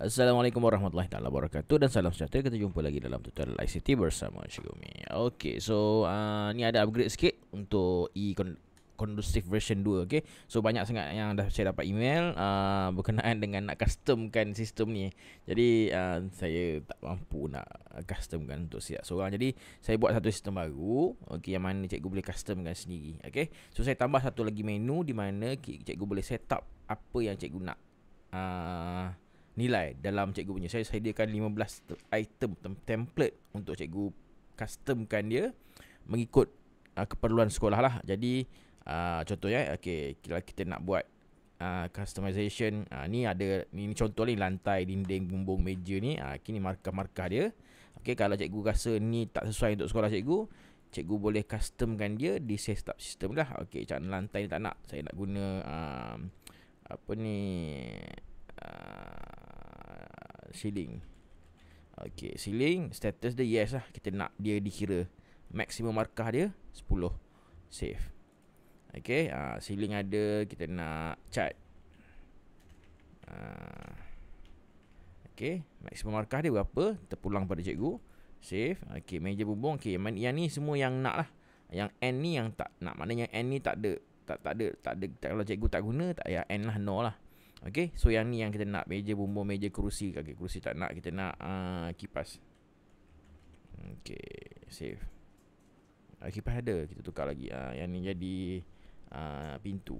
Assalamualaikum warahmatullahi taala wabarakatuh dan salam sejahtera. Kita jumpa lagi dalam tutorial ICT bersama Xiaomi. Okey, so uh, ni ada upgrade sikit untuk e conducive version 2, okey. So banyak sangat yang dah saya dapat email uh, berkenaan dengan nak customkan sistem ni. Jadi uh, saya tak mampu nak customkan untuk siap seorang. Jadi saya buat satu sistem baru, okey yang mana cikgu boleh customkan sendiri, okey. So saya tambah satu lagi menu di mana cikgu boleh set up apa yang cikgu nak. Uh, nilai dalam cikgu punya. Saya sediakan 15 item template untuk cikgu customkan dia mengikut uh, keperluan sekolah lah. Jadi uh, contohnya okay kalau kita nak buat uh, customization uh, ni ada ni, ni contoh ni lantai dinding bumbung meja ni uh, kini markah-markah dia okay kalau cikgu rasa ni tak sesuai untuk sekolah cikgu cikgu boleh customkan dia di set up system lah okey macam lantai ni tak nak saya nak guna uh, apa ni uh, ceiling Okay ceiling status dia yes lah Kita nak dia dikira Maximum markah dia 10 Save Okay uh, ah, ceiling ada kita nak chart uh, ah, Okay maximum markah dia berapa Terpulang pada cikgu Save Okay meja bubung Okay yang, yang ni semua yang nak lah Yang N ni yang tak nak Maknanya N ni tak ada tak tak ada tak ada kalau cikgu tak guna tak ya N lah no lah Okay So yang ni yang kita nak Meja bumbung Meja kerusi okay, Kerusi tak nak Kita nak uh, kipas Okay Save uh, ah, Kipas ada Kita tukar lagi uh, Yang ni jadi uh, Pintu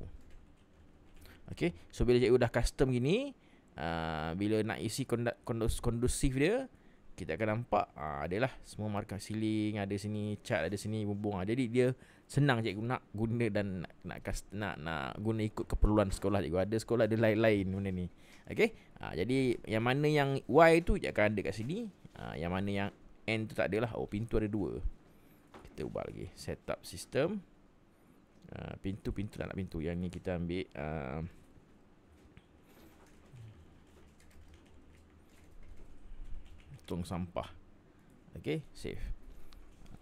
Okay So bila cikgu dah custom gini uh, Bila nak isi kondusif dia kita akan nampak ha, adalah semua markah siling ada sini cat ada sini bumbung ha. Ah. jadi dia senang cikgu nak guna dan nak nak, kast, nak nak guna ikut keperluan sekolah cikgu ada sekolah ada lain-lain benda ni okey ha, jadi yang mana yang Y tu je akan ada kat sini ha, yang mana yang N tu tak ada lah oh pintu ada dua kita ubah lagi setup system uh, pintu pintu dan lah nak pintu yang ni kita ambil uh, tong sampah Okay safe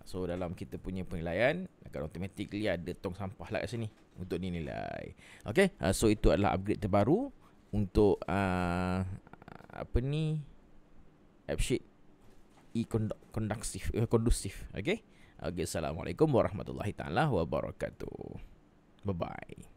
So dalam kita punya penilaian Akan automatically ada tong sampah lah kat sini Untuk dinilai Okay uh, ha, so itu adalah upgrade terbaru Untuk uh, Apa ni AppSheet E-conducive eh, e Okay Okay Assalamualaikum Warahmatullahi Ta'ala Wabarakatuh Bye-bye